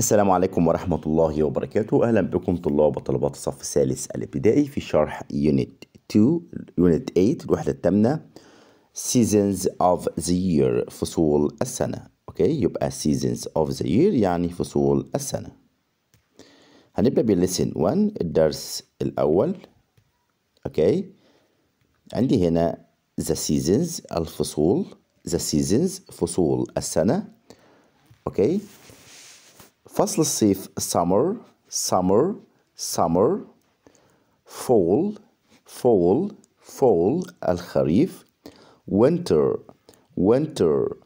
السلام عليكم ورحمة الله وبركاته أهلا بكم طلاب وطلبات الصف الثالث الابتدائي في شرح يونت 2 يونت 8 الوحدة الثامنة seasons of the year فصول السنة أوكي يبقى seasons of the year يعني فصول السنة هنبدأ بالليسن 1 الدرس الأول أوكي عندي هنا the seasons الفصول the seasons فصول السنة أوكي First, summer, summer, summer, fall, fall, fall, al kharif, winter, winter,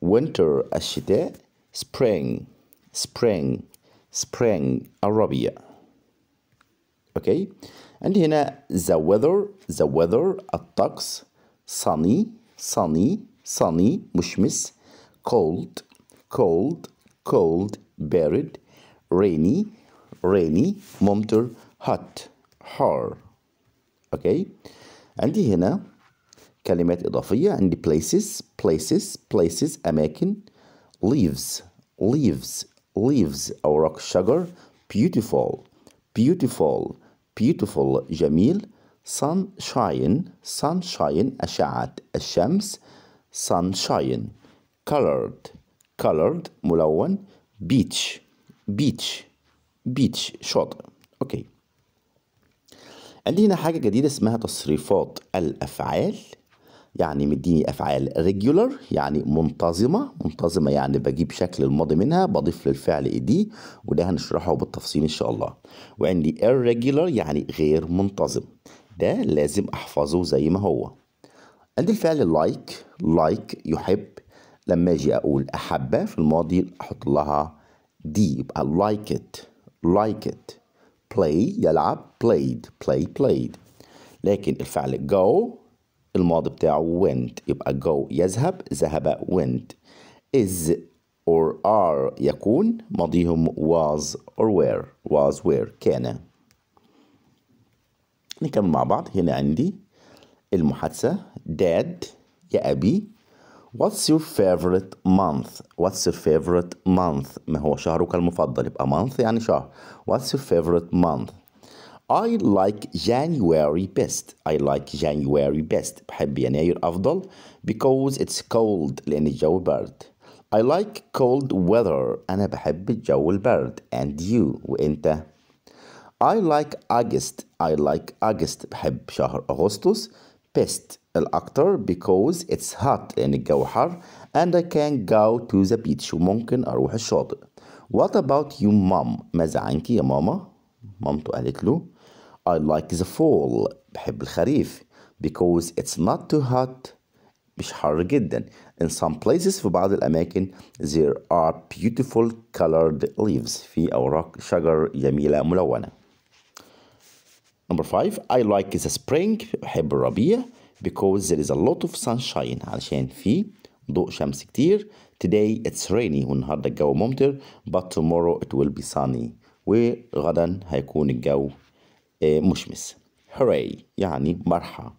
winter, ashite, spring, spring, spring, arabia. Okay, and here the weather, the weather, attacks, sunny, sunny, sunny, mushmis, cold, cold, cold, buried, rainy, rainy, ممطر hot, حار okay عندي هنا كلمات إضافية the places places places أماكن leaves leaves leaves rock sugar, beautiful beautiful beautiful جميل sunshine sunshine أشعة الشمس sunshine colored colored ملون بيتش بيتش بيتش شاطئ اوكي عندي هنا حاجة جديدة اسمها تصريفات الأفعال يعني مديني أفعال ريجولر يعني منتظمة منتظمة يعني بجيب شكل الماضي منها بضيف للفعل دي وده هنشرحه بالتفصيل إن شاء الله وعندي irregular يعني غير منتظم ده لازم أحفظه زي ما هو عندي الفعل like like يحب لما اجي اقول احبه في الماضي احط لها دي يبقى like it like it play يلعب played play played لكن الفعل go الماضي بتاعه went يبقى go يذهب ذهب went is or are يكون ماضيهم was or were was where كان نكمل مع بعض هنا عندي المحادثة dad يا أبي What's your favorite month? What's your favorite month? ما هو شهرك المفضل يبقى month يعني شهر. What's your favorite month? I like January best. I like January best. بحب يناير أفضل because it's cold لأن الجو برد. I like cold weather. أنا بحب الجو البرد. And you وأنت؟ I like August. I like August. بحب شهر أغسطس. Best الأكتر because it's hot in الجوهر and I can go to the beach وممكن أروح الشاطئ What about you mom ماذا عنك يا ماما مامته قالت له I like the fall بحب الخريف because it's not too hot مش حر جدا in some places في بعض الأماكن there are beautiful colored leaves في أوراق شجر جميلة ملونة Number five, I like the spring, بحب الربيع because there is a lot of sunshine علشان في ضوء شمس كتير today it's rainy والنهارده الجو ممطر but tomorrow it will be sunny وغدا هيكون الجو آه، مشمس hooray يعني مرحى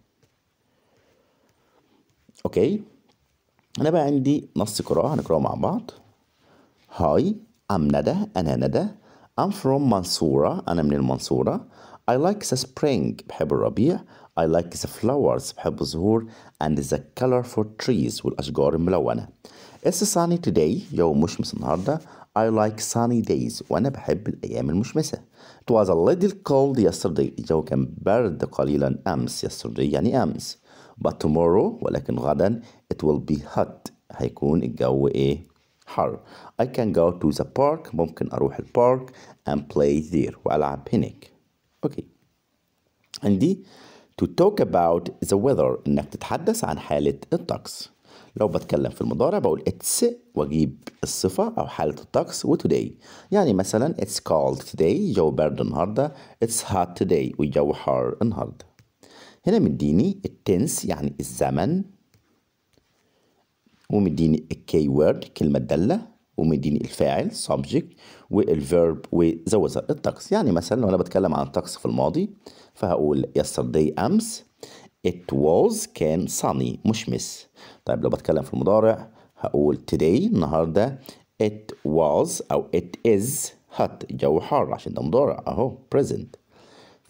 اوكي انا بقى عندي نص قراءة هنقراه مع بعض هاي I'm ندى أنا ندى I'm from منصورة أنا من المنصورة I like the spring بحب الربيع I like the flowers بحب الزهور and the colorful trees والأشجار الملونة It's sunny today يوم مشمس النهاردة I like sunny days وأنا بحب الأيام المشمسة It was a little cold yesterday الجو كان برد قليلا أمس yesterday يعني أمس But tomorrow ولكن غدا it will be hot هيكون الجو إيه حر I can go to the park ممكن أروح البارك and play there وألعب هناك اوكي عندي to talk about the weather انك تتحدث عن حالة الطقس لو بتكلم في المضارع بقول it's واجيب الصفة او حالة الطقس و today يعني مثلا it's cold today جو برد النهاردة it's hot today والجو حار النهاردة هنا مديني التنس يعني الزمن ومديني الكي وورد كلمة داله ومديني الفاعل subject والverb وزوزر الطقس يعني مثلا لو انا بتكلم عن الطقس في الماضي فهقول yesterday امس it was كان sunny مشمس طيب لو بتكلم في المضارع هقول today النهارده it was او it is hot الجو حار عشان ده مضارع اهو present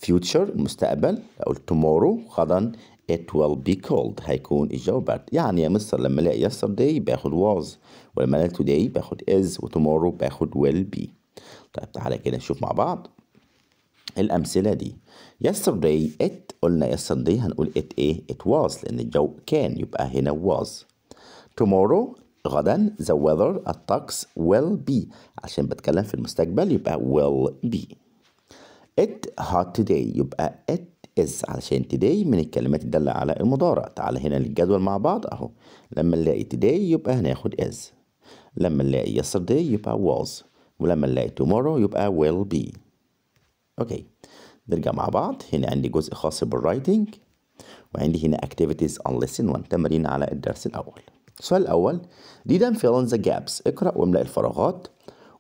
future المستقبل اقول tomorrow غدا it will be cold هيكون الجو برد يعني يا مستر لما الاقي yesterday باخد was ولما انا today باخد is tomorrow باخد will be طيب تعالى كده نشوف مع بعض الأمثلة دي yesterday it قلنا yesterday هنقول it ايه it was لأن الجو كان يبقى هنا was tomorrow غدا the weather الطقس will be عشان بتكلم في المستقبل يبقى will be it hot today يبقى it is علشان today من الكلمات الدالة على المضارع تعال هنا للجدول مع بعض اهو لما نلاقي today يبقى هناخد is لما نلاقي yesterday يبقى was ولما نلاقي tomorrow يبقى will be اوكي نرجع مع بعض هنا عندي جزء خاص بالرايتنج وعندي هنا activities on lesson 1 تمارين على الدرس الأول السؤال الأول read and fill in the gaps اقرأ واملأ الفراغات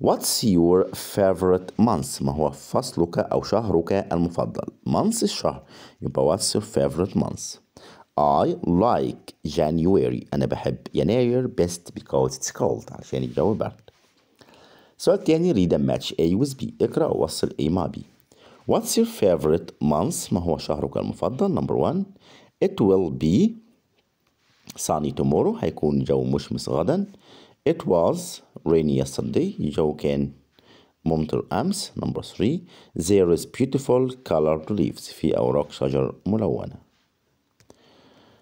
What's your favorite month؟ ما هو فصلك أو شهرك المفضل؟ month الشهر يبقى what's your favorite month؟ I like January أنا بحب يناير best because it's cold علشان الجو برد سؤال تاني read and match A with B اقرأ ووصل A مع B What's your favorite month ما هو شهرك المفضل number one It will be sunny tomorrow هيكون جو مشمس غدا It was rainy yesterday الجو كان ممطر أمس number three. There is beautiful colored leaves في أوراق شجر ملونة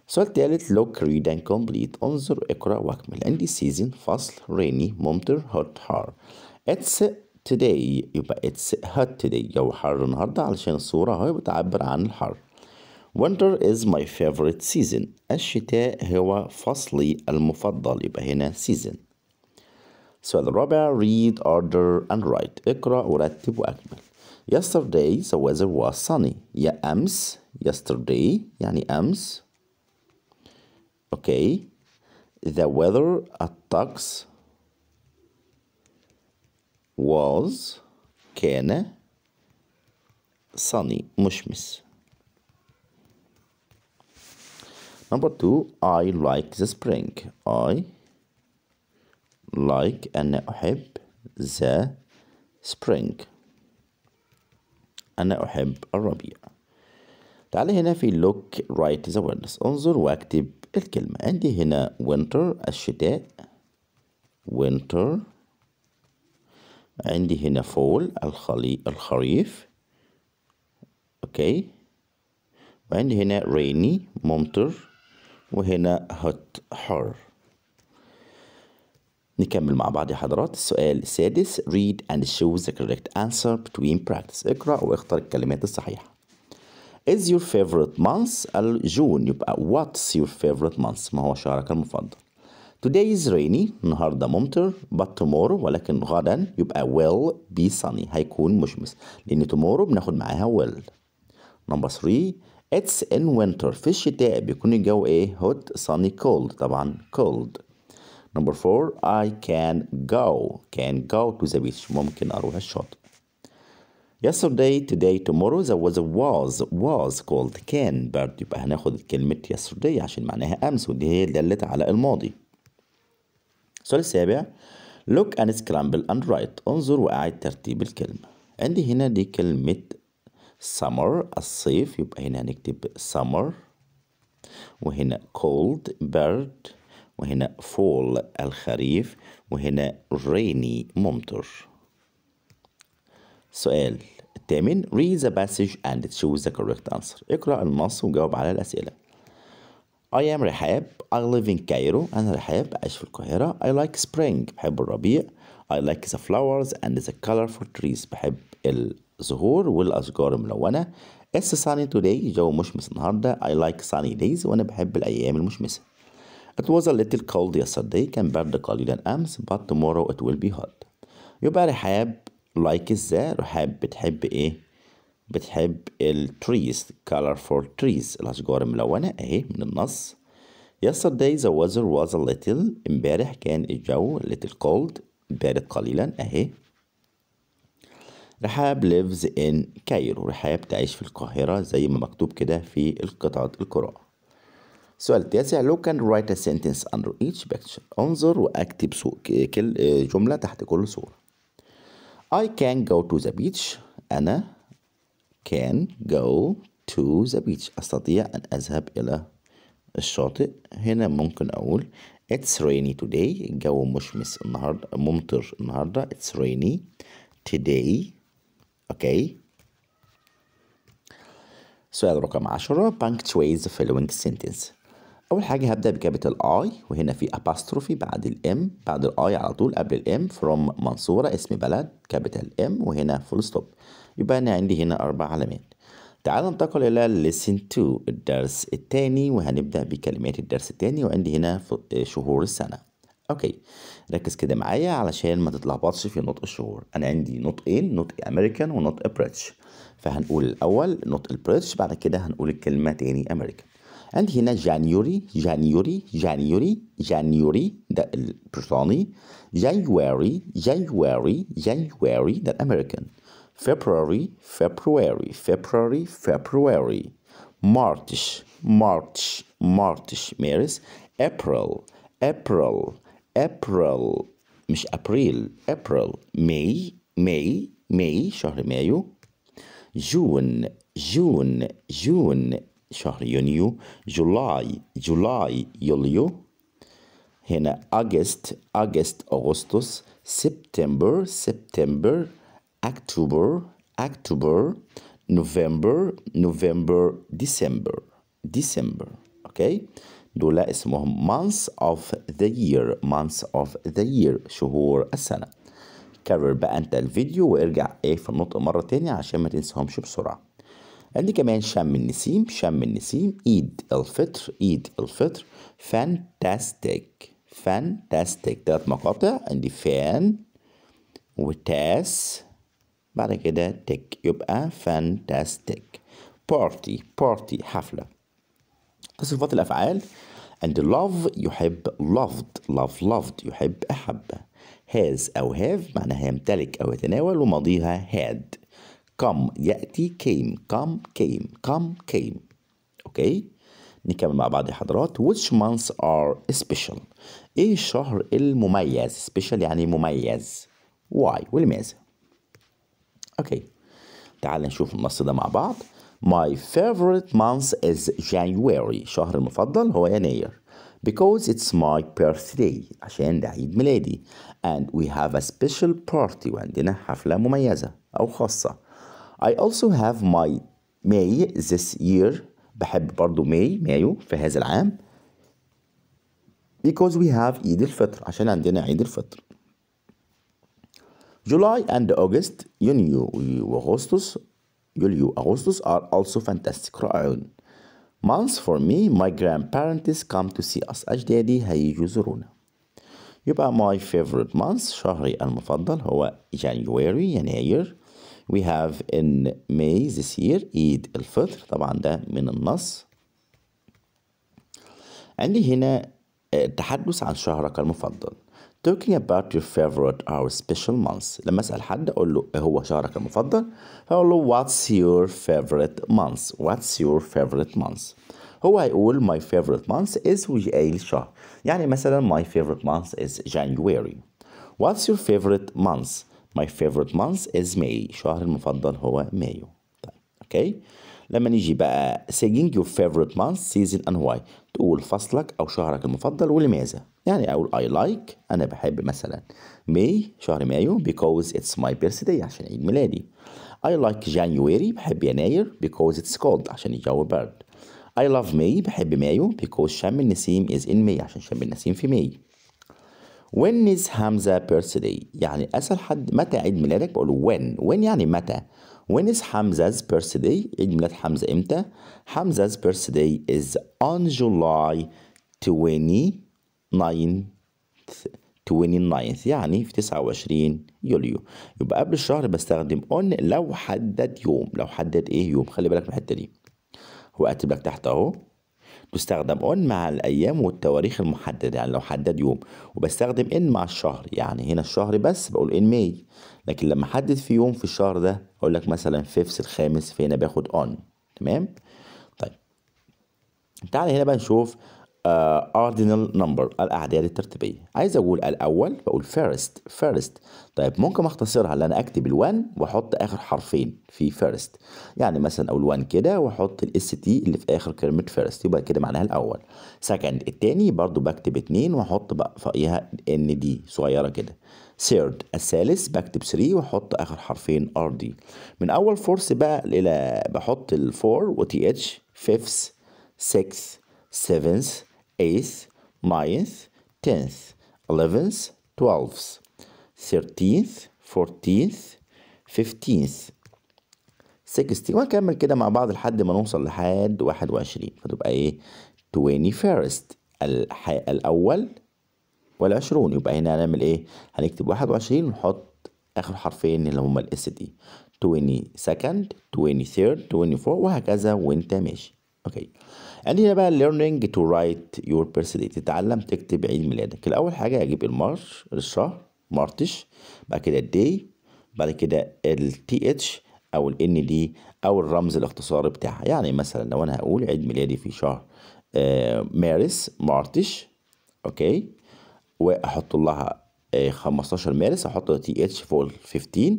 السؤال التالت لوك ريد اند كومبليت انظر اقرأ واكمل عندي سيزن فصل ريني ممطر هوت هار اتس today يبقى اتس hot today جو حر النهارده علشان الصورة اهي بتعبر عن الحر winter is my favorite season الشتاء هو فصلي المفضل يبقى هنا season السؤال الرابع read order and write اقرأ ورتب وأكمل yesterday the weather was sunny يا أمس yesterday يعني أمس okay the weather attacks was كان sunny مشمس Number two, I like the spring. I like أنا أحب the spring. أنا أحب الربيع. تعال هنا في look write the words. انظر واكتب الكلمة عندي هنا winter الشتاء winter عندي هنا fall الخلي الخريف اوكي وعندي هنا rainy ممطر وهنا hot حر نكمل مع بعض يا حضرات السؤال السادس read and choose the correct answer between practice اقرأ واختر الكلمات الصحيحة is your favorite month الجون يبقى what's your favorite month ما هو شهرك المفضل today is rainy النهاردة ممطر but tomorrow ولكن غدا يبقى will be sunny هيكون مشمس لأن tomorrow بناخد معاها will number three it's in winter في الشتاء بيكون الجو ايه hot sunny cold طبعا cold number four I can go can go to the beach ممكن أروح الشاطئ yesterday today tomorrow there was a was was called can bird يبقى هناخد كلمة yesterday عشان معناها أمس ودي هي دلت على الماضي السؤال السابع look and scramble and write انظر وأعد ترتيب الكلمة عندي هنا دي كلمة summer الصيف يبقى هنا هنكتب summer وهنا cold bird وهنا fall الخريف وهنا rainy ممطر السؤال الثامن read the passage and choose the correct answer اقرأ النص وجاوب على الأسئلة I am Rehab I live in Cairo أنا رحاب أعيش في القاهرة I like spring بحب الربيع I like the flowers and the colorful trees بحب الزهور والأشجار الملونة It's sunny today جو مشمس النهاردة I like sunny days وأنا بحب الأيام المشمسة It was a little cold yesterday كان برد قليلا أمس but tomorrow it will be hot يبقى رحاب لايك ازاي رحاب بتحب ايه بتحب التريز colorful trees الأشجار الملونة أهي من النص Yesterday the weather was a little امبارح كان الجو little cold بارد قليلا أهي رحاب lives in كايرو رحاب تعيش في القاهرة زي ما مكتوب كده في القطعة القراءة سؤال التاسع look and write a sentence under each picture انظر واكتب كل آه، جملة تحت كل صورة I can go to the beach أنا can go to the beach أستطيع أن أذهب إلى الشاطئ هنا ممكن أقول It's rainy today الجو مشمس النهاردة ممطر النهاردة It's rainy today أوكي okay. سؤال رقم عشرة punctuate the following sentence اول حاجه هبدا بكابيتال اي وهنا في اباستروفي بعد الام بعد الاي على طول قبل الام فروم منصوره اسم بلد كابيتال ام وهنا فول ستوب يبقى انا عندي هنا اربع علامات تعال ننتقل الى listen تو الدرس الثاني وهنبدا بكلمات الدرس الثاني وعندي هنا شهور السنه اوكي ركز كده معايا علشان ما تتلخبطش في نطق الشهور انا عندي نطقين نطق امريكان ونطق بريتش فهنقول الاول نطق البريتش بعد كده هنقول الكلمه تاني امريكان عندي هنا جانيوري جانيوري جانيوري جانيوري ده البريطاني جانيوري جانيوري جانيوري ده الامريكان فبراري فبراري فبراري فبراري مارتش مارتش مارتش مارس ابريل ابريل ابريل مش ابريل ابريل ماي ماي ماي شهر مايو جون جون جون شهر يونيو جولاي جولاي يوليو هنا أغسط أغسط أغسطس سبتمبر سبتمبر أكتوبر أكتوبر نوفمبر نوفمبر ديسمبر ديسمبر أوكي دولا دول اسمهم months of the year months of the year شهور السنة كرر بقى أنت الفيديو وارجع إيه في النطق مرة تانية عشان ما تنساهمش بسرعة عندي كمان شم النسيم شم النسيم عيد الفطر عيد الفطر فانتاستيك فانتاستيك تلات مقاطع عندي فان وتاس بعد كده تك يبقى فانتاستيك بارتي بارتي حفلة صفات الأفعال عندي لاف يحب لافد لاف لافد يحب أحب has أو have معناها يمتلك أو يتناول وماضيها had كم يأتي كيم كم كيم كم كيم أوكي نكمل مع بعض يا حضرات which months are special إيه الشهر المميز special يعني مميز why ولماذا أوكي تعال نشوف النص ده مع بعض My favorite month is January شهر المفضل هو يناير because it's my birthday عشان ده عيد ميلادي and we have a special party وعندنا حفلة مميزة أو خاصة I also have my May this year بحب برضو May مايو في هذا العام because we have عيد الفطر عشان عندنا عيد الفطر July and August يونيو وأغسطس يوليو أغسطس are also fantastic رائعون Months for me my grandparents come to see us أجدادي هيجوا يزورونا يبقى my favorite month شهري المفضل هو January يناير we have in May this year عيد الفطر طبعا ده من النص عندي هنا التحدث عن شهرك المفضل talking about your favorite or special months لما اسال حد اقول له هو شهرك المفضل فاقول له what's your favorite month what's your favorite month هو هيقول my favorite month is ويقايل شهر يعني مثلا my favorite month is January what's your favorite month My favorite month is May شهر المفضل هو مايو طيب اوكي لما نيجي بقى singing your favorite month season and why تقول فصلك أو شهرك المفضل ولماذا يعني أقول I like أنا بحب مثلا May شهر مايو because it's my birthday عشان عيد ميلادي I like January بحب يناير because it's cold عشان الجو برد I love May بحب مايو because شم النسيم is in May عشان شم النسيم في مايو when is حمزة birthday يعني أسأل حد متى عيد ميلادك بقول له when when يعني متى when is حمزة's birthday عيد ميلاد حمزة إمتى حمزة's birthday is on July 29 29 يعني في 29 يوليو يبقى قبل الشهر بستخدم on لو حدد يوم لو حدد ايه يوم خلي بالك من الحته دي هو لك تحت اهو تستخدم اون مع الايام والتواريخ المحدده يعني لو حدد يوم وبستخدم ان مع الشهر يعني هنا الشهر بس بقول ان ماي لكن لما احدد في يوم في الشهر ده اقول لك مثلا فيفس الخامس فهنا باخد اون تمام طيب تعالى هنا بقى نشوف اوردينال آه، uh, نمبر الاعداد الترتيبيه عايز اقول الاول بقول فيرست فيرست طيب ممكن اختصرها ان انا اكتب ال واحط اخر حرفين في فيرست يعني مثلا اقول 1 كده واحط الاس تي اللي في اخر كلمه فيرست يبقى كده معناها الاول سكند التاني برضو بكتب 2 واحط بقى فوقيها ان دي صغيره كده ثيرد الثالث بكتب 3 واحط اخر حرفين ار دي من اول فورس بقى الى بحط ال4 و تي اتش فيفث 6 7 8th, 9th, 10th, 11th, 12th, 13th, 14th, 15th ونكمل كده مع بعض لحد ما نوصل لحد 21 فتبقى ايه 21st الاول والعشرون يبقى هنا هنعمل ايه هنكتب 21 ونحط اخر حرفين اللي هما الاس دي 22nd 23rd 24 وهكذا وانت ماشي اوكي عندي هنا بقى learning to write your birthday تتعلم تكتب عيد ميلادك الاول حاجه اجيب المارش الشهر مارتش بعد كده الدي بعد كده التي اتش او الان دي او الرمز الاختصاري بتاعها يعني مثلا لو انا هقول عيد ميلادي في شهر آه، مارس مارتش اوكي واحط لها 15 آه، مارس احط تي اتش فوق ال 15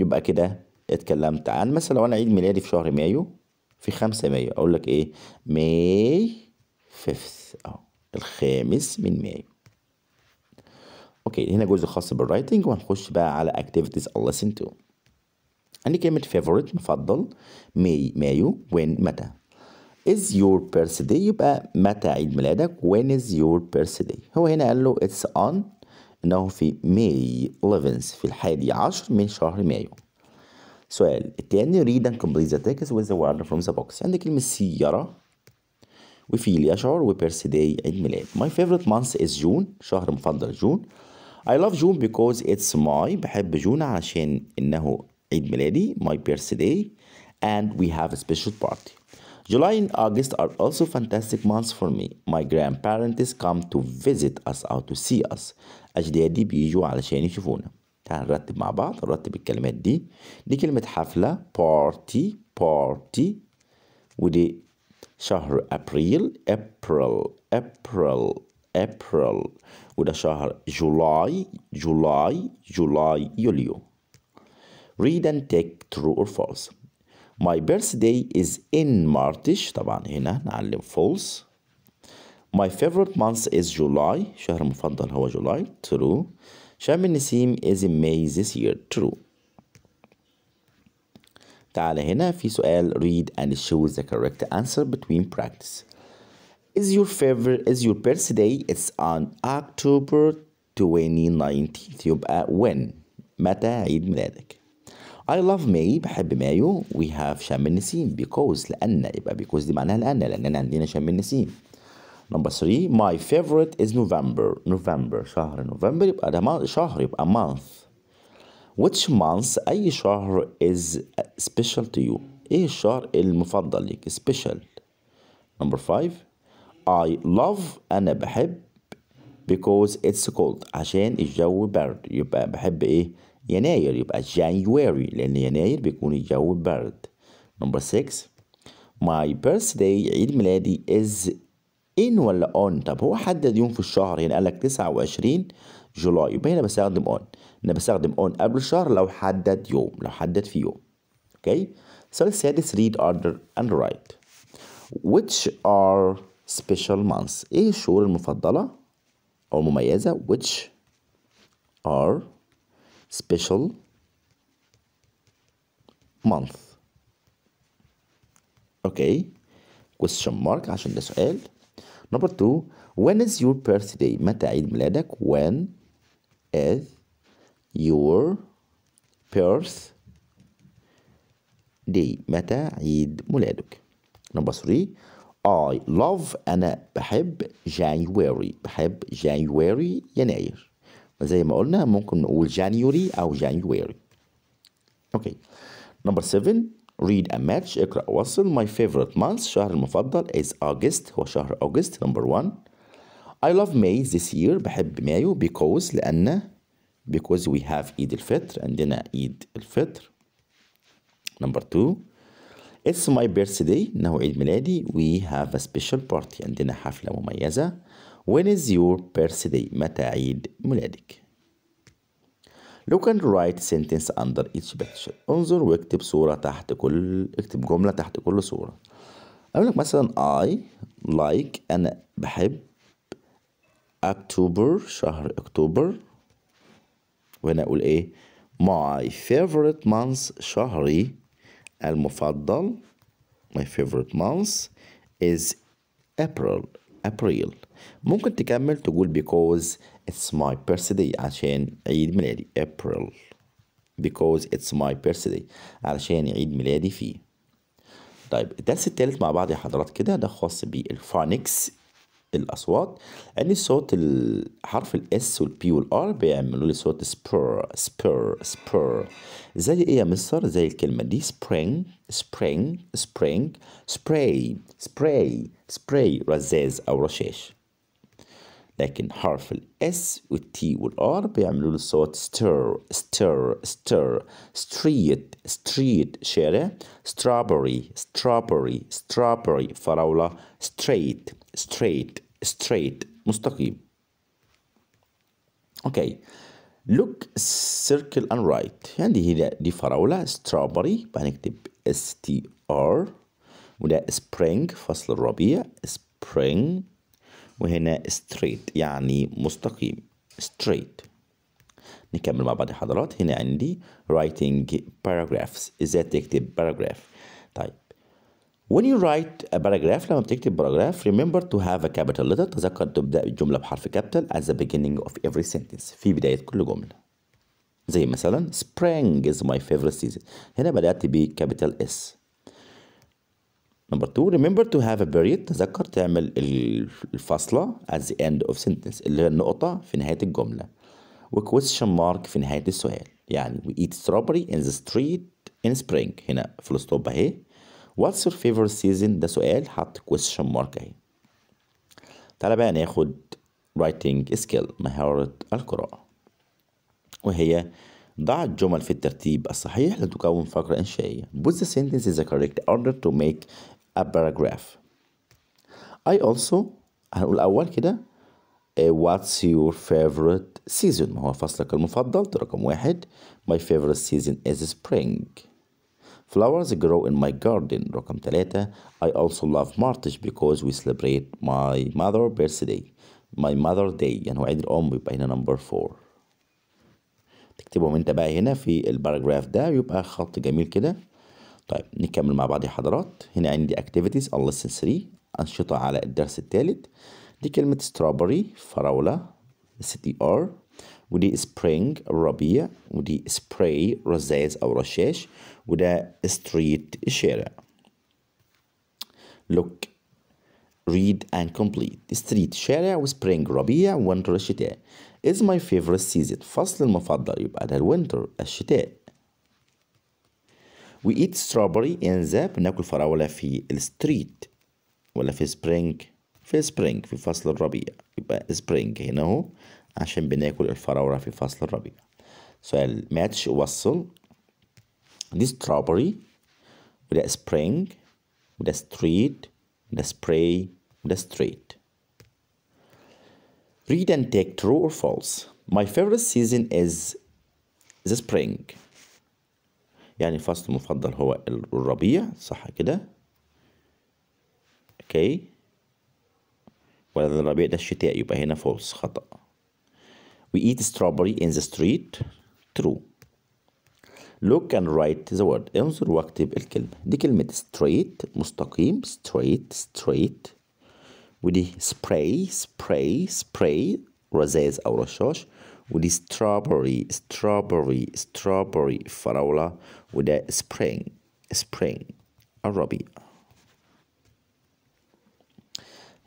يبقى كده اتكلمت عن مثلا لو انا عيد ميلادي في شهر مايو في خمسة مايو أقول لك إيه ماي فيفث أهو الخامس من مايو اوكي هنا جزء خاص بالرايتنج وهنخش بقى على اكتيفيتيز لسن تو عندي كلمة فيفورت مفضل ماي مايو وين متى is your birthday يبقى متى عيد ميلادك when is your birthday هو هنا قال له it's on انه في ماي 11 في الحادي عشر من شهر مايو سؤال التاني read and complete the text with the word from the box عندي كلمة سيارة وفيل يشعر وبيرث داي عيد ميلاد my favorite month is June شهر مفضل جون I love June because it's my بحب جون عشان إنه عيد ميلادي my birthday and we have a special party July and August are also fantastic months for me. My grandparents come to visit us or to see us. أجدادي بيجوا علشان يشوفونا. تعال نرتب مع بعض نرتب الكلمات دي دي كلمة حفلة بارتي بارتي ودي شهر أبريل أبريل أبريل أبريل وده شهر جولاي جولاي جولاي يوليو read and take true or false my birthday is in مارتش طبعا هنا نعلم false my favorite month is July شهر مفضل هو جولاي true is in May this year true تعال هنا في سؤال read and choose the correct answer between practice is your favorite is your birthday it's on October 2019 يبقى uh, when متى عيد ميلادك I love May بحب مايو we have شم النسيم because لأن يبقى because دي معناها لأن لأننا عندنا شم النسيم Number 3 my favorite is November November شهر نوفمبر يبقى ده شهر يبقى month which month أي شهر is special to you إيه الشهر المفضل ليك special number 5 I love أنا بحب because it's cold عشان الجو برد يبقى بحب إيه يناير يبقى January لأن يناير بيكون الجو برد number 6 My birthday عيد ميلادي is ان ولا اون طب هو حدد يوم في الشهر هنا يعني قال لك 29 جولاي يبقى هنا بستخدم اون انا بستخدم اون قبل الشهر لو حدد يوم لو حدد في يوم اوكي السؤال السادس read order and write which are special months ايه الشهور المفضله او المميزه which are special month اوكي question mark عشان ده سؤال Number two, when is your birthday? متى عيد ميلادك؟ When is your birthday؟ متى عيد ميلادك؟ Number three, I love أنا بحب January بحب January يناير زي ما قلنا ممكن نقول January أو January. Okay. Number seven, read a match اقرأ وصل my favorite month شهر المفضل is August هو شهر August number one I love May this year بحب مايو because لأن because we have عيد الفطر عندنا عيد الفطر number two It's my birthday إنه عيد ميلادي We have a special party عندنا حفلة مميزة When is your birthday متى عيد ميلادك لو كان write sentence under each picture انظر واكتب صورة تحت كل اكتب جملة تحت كل صورة أقول لك مثلا I like أنا بحب أكتوبر شهر أكتوبر وهنا أقول إيه My favorite month شهري المفضل My favorite month is April April ممكن تكمل تقول because it's my birthday عشان عيد ميلادي April because it's my birthday علشان عيد ميلادي فيه طيب الدرس التالت مع بعض يا حضرات كده ده خاص بالفونكس الاصوات ان صوت حرف الاس والبي والار بيعملوا لي صوت سبر سبر سبر زي ايه يا مستر زي الكلمه دي سبرينج سبرينج سبرينج سبراي سبراي سبراي رزاز او رشاش لكن حرف الاس والتي والار بيعملوا له صوت ستر ستر ستر ستريت ستريت شارع سترابري سترابري سترابري فراولة ستريت ستريت ستريت مستقيم اوكي لوك سيركل اند رايت عندي هنا دي فراولة سترابري بنكتب اس تي ار وده سبرينج فصل الربيع سبرينج وهنا straight يعني مستقيم straight نكمل مع بعض يا حضرات هنا عندي writing paragraphs ازاي تكتب paragraph طيب When you write a paragraph لما بتكتب paragraph remember to have a capital letter تذكر تبدأ الجملة بحرف capital at the beginning of every sentence في بداية كل جملة زي مثلا spring is my favorite season هنا بدأت بكابيتال S نمبر 2 remember to have a period تذكر تعمل الفاصلة at the end of sentence اللي هي النقطة في نهاية الجملة و question mark في نهاية السؤال يعني we eat strawberry in the street in spring هنا في الستوب اهي what's your favorite season ده سؤال حط question mark اهي تعالى بقى ناخد writing skill مهارة القراءة وهي ضع الجمل في الترتيب الصحيح لتكون فقرة إنشائية. Put the sentences in the correct order to make a paragraph I also هنقول أول كده What's your favorite season ما هو فصلك المفضل ده رقم واحد My favorite season is spring Flowers grow in my garden رقم ثلاثة I also love March because we celebrate my mother's birthday My mother day يعني هو عيد الأم يبقى هنا number four تكتبهم انت بقى هنا في الباراجراف ده يبقى خط جميل كده طيب نكمل مع بعض يا حضرات هنا عندي activities on lesson 3 أنشطة على الدرس الثالث دي كلمة strawberry فراولة ستي ار ودي spring الربيع ودي spray رزاز أو رشاش وده street الشارع look read and complete street شارع و spring ربيع winter الشتاء is my favorite season فصل المفضل يبقى ده winter الشتاء we eat strawberry in the بناكل فراولة في الستريت ولا في spring في spring في فصل الربيع يبقى spring هنا هو عشان بناكل الفراولة في فصل الربيع سؤال ماتش وصل This strawberry وده spring وده street وده spray وده street Read and take true or false. My favorite season is the spring. يعني فصل مفضل هو الربيع صح كده اوكي ولا الربيع ده الشتاء يبقى هنا فولس خطأ we eat strawberry in the street true look and write the word انظر واكتب الكلمة دي كلمة straight مستقيم straight straight ودي spray spray spray رذاذ أو رشاش ودي strawberry strawberry strawberry فراولة وده spring spring الربيع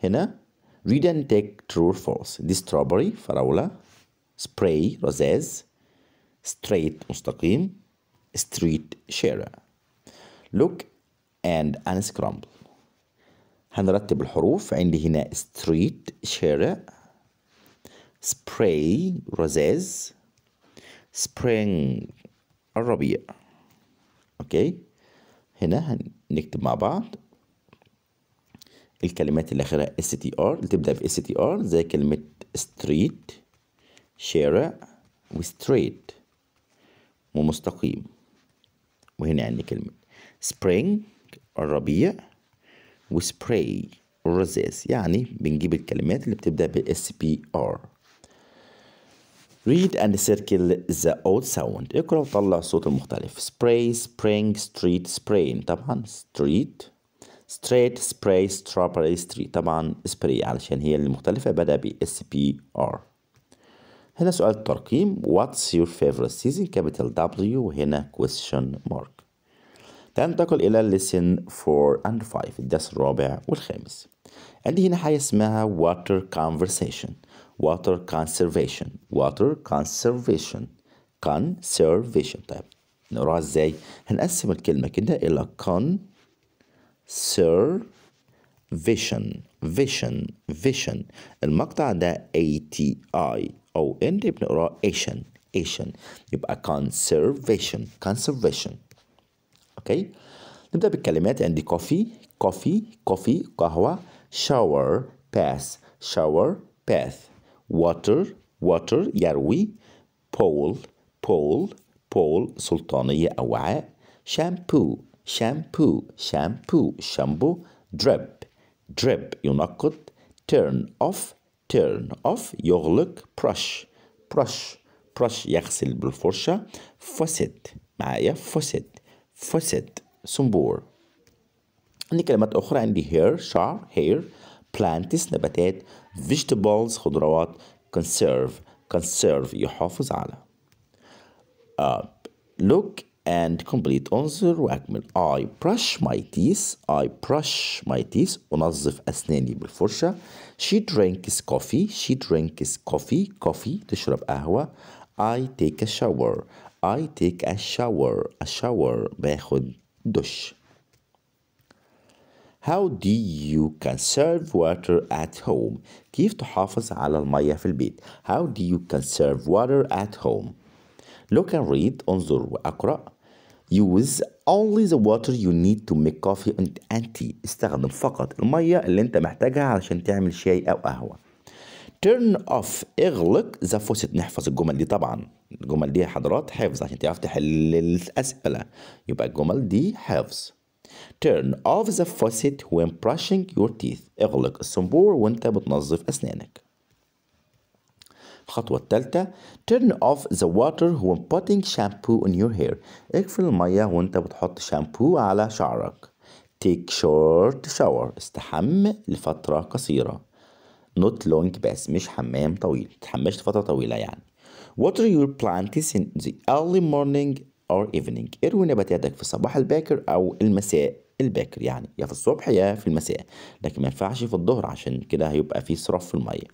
هنا read and take true or false دي strawberry فراولة spray رزاز straight مستقيم street شارع look and unscramble هنرتب الحروف عندي هنا street شارع spray roses spring الربيع اوكي هنا هنكتب مع بعض الكلمات اللي اخرها str اللي تبدا ب str زي كلمه street شارع وستريت ومستقيم وهنا عندي كلمه spring الربيع وسبراي روزيز يعني بنجيب الكلمات اللي بتبدا بي ار read and circle the old sound اقرأ وطلع الصوت المختلف spray spring street sprain طبعا street straight spray strawberry street طبعا spray علشان هي المختلفة بدأ ب S P R هنا سؤال ترقيم What's your favorite season capital W وهنا question mark تنتقل إلى lesson 4 and 5 الدرس الرابع والخامس عندي هنا حاجة اسمها water conversation water conservation water conservation conservation طيب نقراها ازاي هنقسم الكلمة كده إلى con sir vision vision vision المقطع ده ATI أو إن بنقراه Asian Asian يبقى conservation conservation أوكي نبدأ بالكلمات عندي coffee coffee coffee قهوة shower bath shower bath water water يروي pole pole pole سلطانية أو وعاء shampoo shampoo shampoo shampoo drip drip ينقط turn off turn off يغلق brush brush brush يغسل بالفرشة faucet معايا faucet faucet صنبور عندي كلمات أخرى عندي hair شعر hair plant نباتات vegetables خضروات conserve conserve يحافظ على uh, look and complete answer واكمل I brush my teeth I brush my teeth انظف اسناني بالفرشه she drinks coffee she drinks coffee coffee تشرب قهوه I take a shower I take a shower a shower باخد دش How do you conserve water at home? كيف تحافظ على المية في البيت؟ How do you conserve water at home? Look and read انظر وأقرأ Use only the water you need to make coffee and tea استخدم فقط المية اللي انت محتاجها علشان تعمل شاي أو قهوة turn off اغلق the faucet. نحفظ الجمل دي طبعا الجمل دي يا حضرات حفظ عشان تعرف تحل الاسئله يبقى الجمل دي حفظ turn off the faucet when brushing your teeth اغلق الصنبور وانت بتنظف أسنانك الخطوة التالتة turn off the water when putting shampoo on your hair اقفل المية وانت بتحط شامبو على شعرك take short shower استحم لفترة قصيرة not long بس مش حمام طويل تحمش لفترة طويلة يعني water your plants in the early morning or evening اروي إيه نباتاتك في الصباح الباكر أو المساء الباكر يعني يا في الصبح يا في المساء لكن ما ينفعش في الظهر عشان كده هيبقى فيه صراف في المية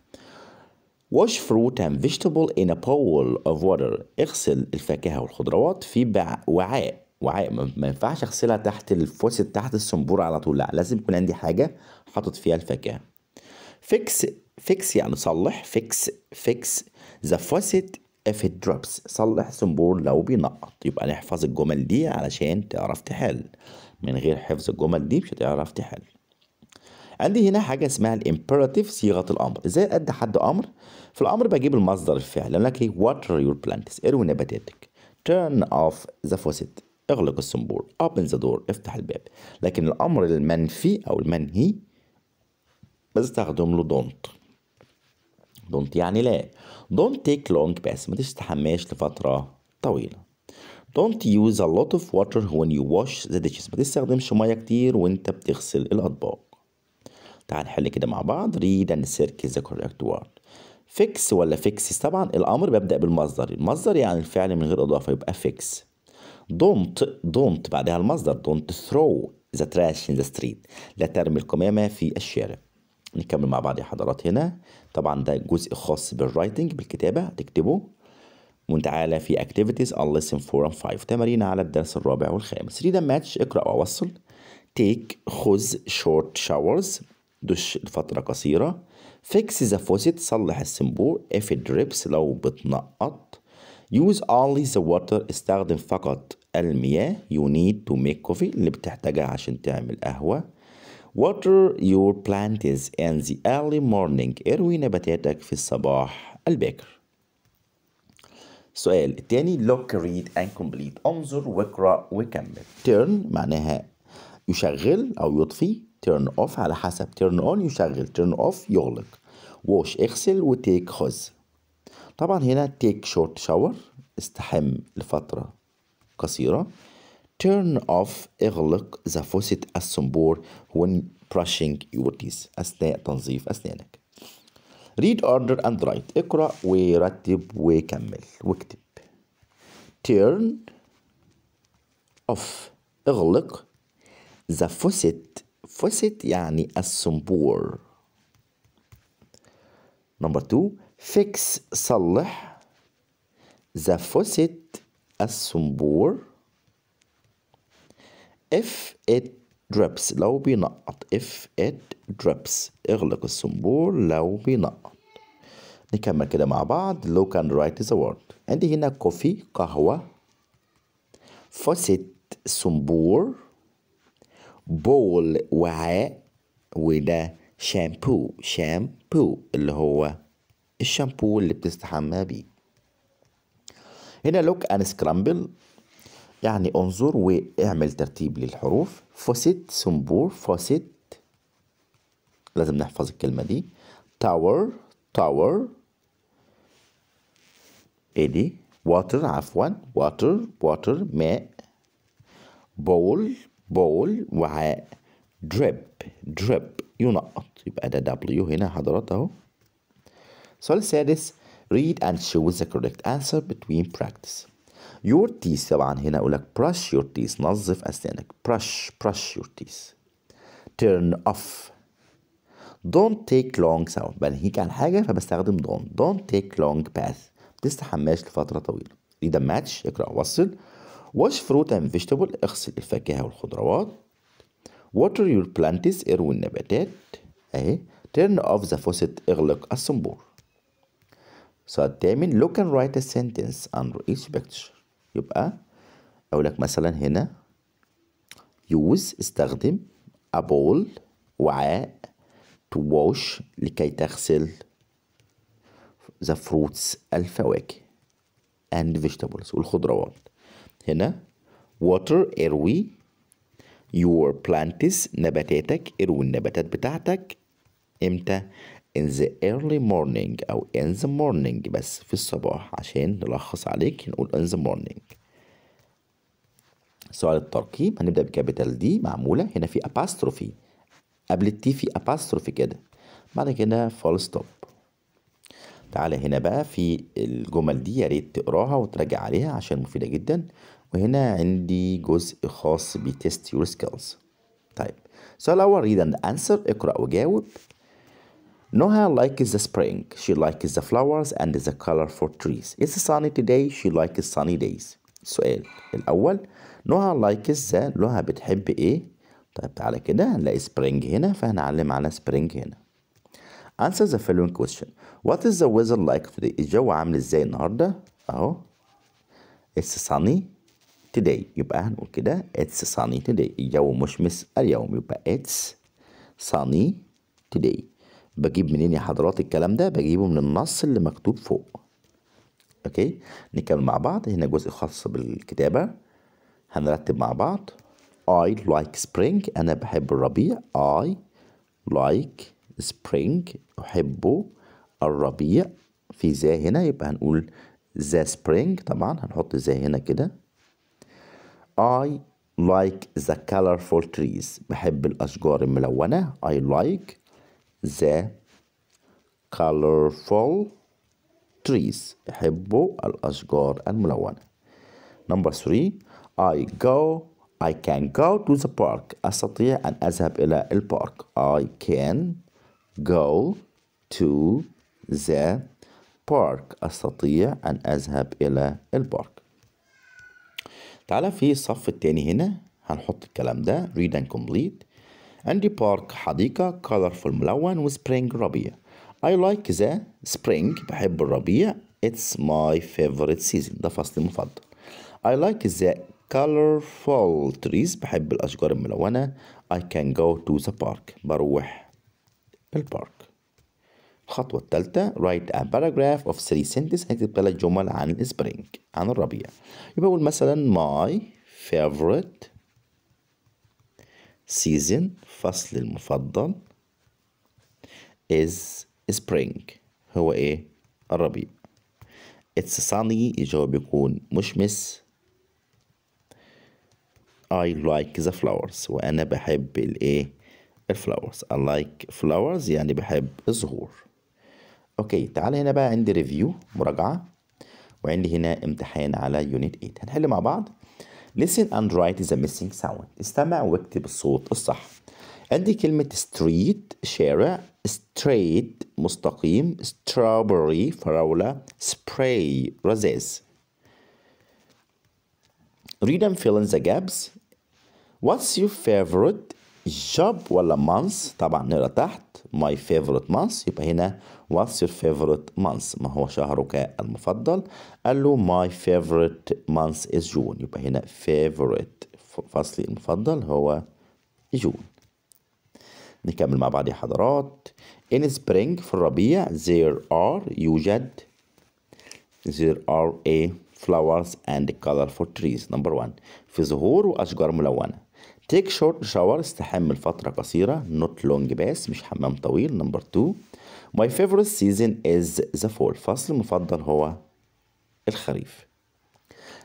wash fruit and vegetable in a bowl of water اغسل الفاكهة والخضروات في وعاء وعاء ما ينفعش اغسلها تحت الفوس تحت الصنبور على طول لا لازم يكون عندي حاجة حاطط فيها الفاكهة fix fix يعني صلح fix fix the faucet if it drops صلح سنبور لو بينقط يبقى نحفظ الجمل دي علشان تعرف تحل من غير حفظ الجمل دي مش هتعرف تحل عندي هنا حاجة اسمها الامبيراتيف صيغة الأمر إزاي أدي حد أمر في الأمر بجيب المصدر الفعل أقول لك إيه water your plants اروي نباتاتك turn off the faucet اغلق الصنبور open the door افتح الباب لكن الأمر المنفي أو المنهي بستخدم له don't دونت يعني لا دونت تيك لونج بس ما تستحماش لفترة طويلة don't use a lot of water when you wash the dishes ما تستخدمش مية كتير وانت بتغسل الأطباق تعال نحل كده مع بعض read and circle the correct word fix ولا fixes طبعا الأمر بيبدأ بالمصدر المصدر يعني الفعل من غير إضافة يبقى fix don't don't بعدها المصدر don't throw the trash in the street لا ترمي القمامة في الشارع نكمل مع بعض يا حضرات هنا طبعا ده جزء خاص بالرايتنج بالكتابة تكتبه تعالى في اكتيفيتيز I'll ليسن 4 اند 5 تمارين على الدرس الرابع والخامس ريد and ماتش اقرأ ووصل تيك خذ شورت شاورز دش لفترة قصيرة فيكس ذا فوسيت صلح السنبور اف دريبس لو بتنقط use only the water استخدم فقط المياه you need to make coffee اللي بتحتاجها عشان تعمل قهوة water your plants in the early morning اروي نباتاتك في الصباح الباكر السؤال التاني look read and complete انظر واقرأ وكمل turn معناها يشغل أو يطفي turn off على حسب turn on يشغل turn off يغلق wash اغسل وتيك خذ طبعا هنا take short shower استحم لفترة قصيرة turn off اغلق the faucet board when brushing your teeth أثناء تنظيف أسنانك read order and write اقرأ ورتب وكمل واكتب turn off اغلق the faucet faucet يعني الصنبور number two fix صلح the faucet الصنبور if it drips لو بينقط if it drips اغلق الصنبور لو بينقط نكمل كده مع بعض look and write the word عندي هنا كوفي قهوة فوسيت صنبور بول وعاء وده شامبو شامبو اللي هو الشامبو اللي بتستحمى بيه هنا لوك ان سكرامبل يعني انظر واعمل ترتيب للحروف فوسيت سنبور فوسيت لازم نحفظ الكلمة دي تاور تاور ايه دي واتر عفوا واتر واتر ماء بول بول وعاء دريب دريب ينقط يبقى ده W هنا حضرات اهو السؤال السادس read and choose the correct answer between practice your teeth طبعا هنا اقول لك brush your teeth نظف اسنانك brush brush your teeth turn off don't take long sound بنهيك عن حاجه فبستخدم don't don't take long bath تستحماش لفتره طويله read a match اقرا وصل wash fruit and vegetable اغسل الفاكهه والخضروات water your plants اروي النباتات اهي turn off the faucet اغلق الصنبور السؤال الثامن look and write a sentence under each picture يبقى أقول لك مثلا هنا يوز استخدم a bowl وعاء to wash لكي تغسل the fruits الفواكه and vegetables والخضروات هنا water اروي your plants نباتاتك اروي النباتات بتاعتك امتى in the early morning أو in the morning بس في الصباح عشان نلخص عليك نقول in the morning سؤال التركيب هنبدأ بكابيتال دي معمولة هنا في apostrophe قبل التي في apostrophe كده بعد كده full stop تعالى هنا بقى في الجمل دي يا ريت تقراها وتراجع عليها عشان مفيدة جدا وهنا عندي جزء خاص بتست يور سكيلز طيب السؤال الأول read and answer اقرأ وجاوب Noha likes the spring, she likes the flowers and the colorful trees. It's sunny today, she likes sunny days. السؤال الأول نوها likes the Noha بتحب إيه؟ طيب تعالى كده هنلاقي spring هنا فهنعلم على spring هنا. Answer the following question. What is the weather like today? الجو عامل إزاي النهاردة؟ أهو. It's sunny today يبقى هنقول كده it's sunny today الجو مشمس اليوم يبقى it's sunny today. بجيب منين يا حضرات الكلام ده بجيبه من النص اللي مكتوب فوق اوكي نكمل مع بعض هنا جزء خاص بالكتابة هنرتب مع بعض I like spring أنا بحب الربيع I like spring احب الربيع في ذا هنا يبقى هنقول ذا spring طبعا هنحط ذا هنا كده I like the colorful trees بحب الأشجار الملونة I like the colorful trees يحبوا الأشجار الملونة number three I go I can go to the park أستطيع أن أذهب إلى البارك I can go to the park أستطيع أن أذهب إلى البارك تعالى في الصف التاني هنا هنحط الكلام ده read and complete عندي بارك حديقة colorful ملون spring ربيع I like the spring بحب الربيع It's my favorite season ده فصل المفضل I like the colorful trees بحب الأشجار الملونة I can go to the park بروح البارك الخطوة الثالثة write a paragraph of three sentences هكتب ثلاث جمل عن السبرينج عن الربيع يبقى أقول مثلا my favorite season فصل المفضل is spring هو ايه الربيع it's sunny الجو بيكون مشمس I like the flowers وأنا بحب الإيه الفلاورز I like flowers يعني بحب الزهور أوكي تعال هنا بقى عندي ريفيو مراجعة وعندي هنا امتحان على يونت 8 هنحل مع بعض listen and write the missing sound استمع واكتب الصوت الصح عندي كلمة street شارع straight مستقيم strawberry فراولة spray رذاذ read and fill in the gaps What's your favorite جاب ولا مانس طبعا نقرا تحت ماي فيفورت مانس يبقى هنا واتس يور فيفورت مانس ما هو شهرك المفضل قال له ماي فيفورت مانس از جون يبقى هنا فيفورت فصلي المفضل هو جون نكمل مع بعض يا حضرات in spring في الربيع there are يوجد there are a flowers and colorful trees number one في زهور وأشجار ملونة تيك شورت شاور استحم لفترة قصيرة نوت لونج باس مش حمام طويل نمبر 2 ماي فيفورت سيزون از ذا فول فصل المفضل هو الخريف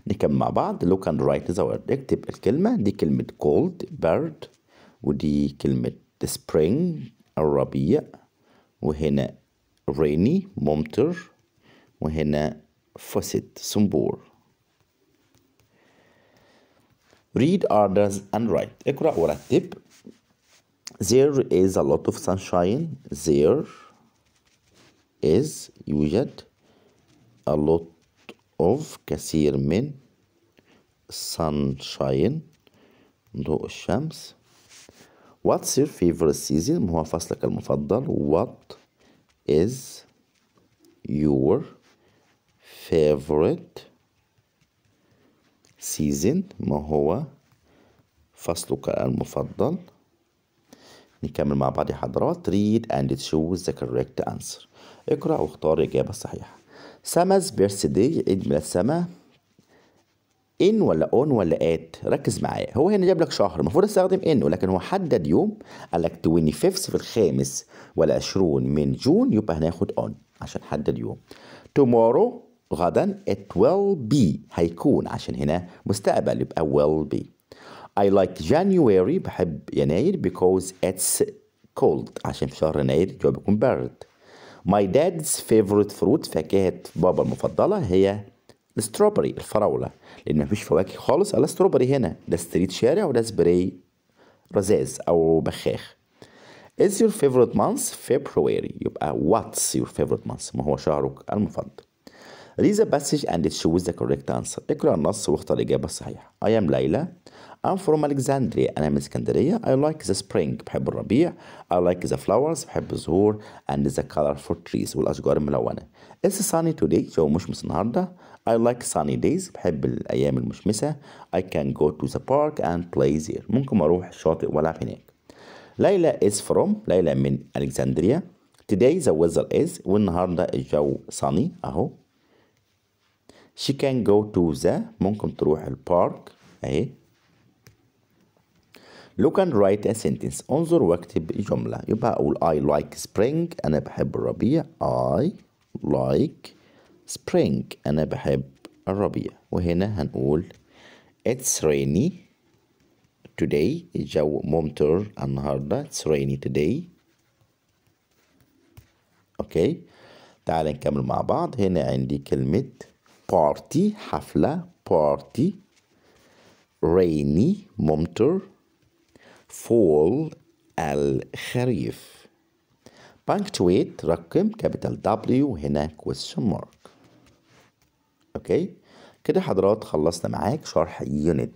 نكمل مع بعض لوك اند رايت ذا وورد اكتب الكلمة دي كلمة كولد بيرد ودي كلمة سبرينج الربيع وهنا ريني ممطر وهنا فوسيت صنبور read others and write اقرأ tip: there is a lot of sunshine there is يوجد a lot of kasir من sunshine ضوء الشمس What's your favorite season؟ ما هو فصلك المفضل؟ What is your favorite سيزن ما هو فصلك المفضل نكمل مع بعض يا حضرات read and choose the correct answer اقرأ واختار الإجابة الصحيحة سما's birthday عيد ميلاد سما ان ولا اون ولا ات ركز معايا هو هنا جاب لك شهر المفروض استخدم ان ولكن هو حدد يوم قال لك 25 في الخامس ولا 20 من جون يبقى هناخد اون عشان حدد يوم tomorrow غدا it will be هيكون عشان هنا مستقبل يبقى will be I like January بحب يناير because it's cold عشان في شهر يناير الجو بيكون برد My dad's favorite fruit فاكهة بابا المفضلة هي الستروبري الفراولة لأن مفيش فواكه خالص إلا ستروبري هنا ده ستريت شارع وده سبراي رزاز أو بخاخ Is your favorite month February يبقى what's your favorite month ما هو شهرك المفضل read the passage and choose the correct answer اقرأ النص واختار الإجابة الصحيحة I am ليلى I'm from Alexandria أنا من اسكندرية I like the spring بحب الربيع I like the flowers بحب الزهور and the colorful trees والأشجار الملونة It's sunny today جو مشمس النهاردة I like sunny days بحب الأيام المشمسة I can go to the park and play there ممكن أروح الشاطئ وألعب هناك ليلى is from ليلى من Alexandria. Today the weather is والنهاردة الجو sunny أهو she can go to the ممكن تروح البارك أهي look and write a sentence انظر واكتب جملة يبقى أقول I like spring أنا بحب الربيع I like spring أنا بحب الربيع وهنا هنقول It's rainy today الجو ممطر النهاردة It's rainy today أوكي تعال نكمل مع بعض هنا عندي كلمة بارتي حفلة بارتي rainy ممطر fall الخريف punctuate رقم كابيتال دبليو هنا question mark اوكي كده حضرات خلصنا معاك شرح unit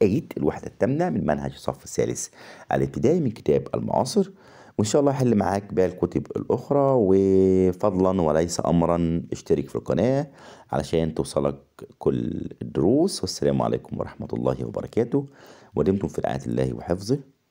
8 الوحدة الثامنة من منهج الصف الثالث الابتدائي من كتاب المعاصر وإن شاء الله أحل معاك باقي الكتب الأخرى وفضلا وليس أمرا اشترك في القناة علشان توصلك كل الدروس والسلام عليكم ورحمة الله وبركاته ودمتم في رعاية الله وحفظه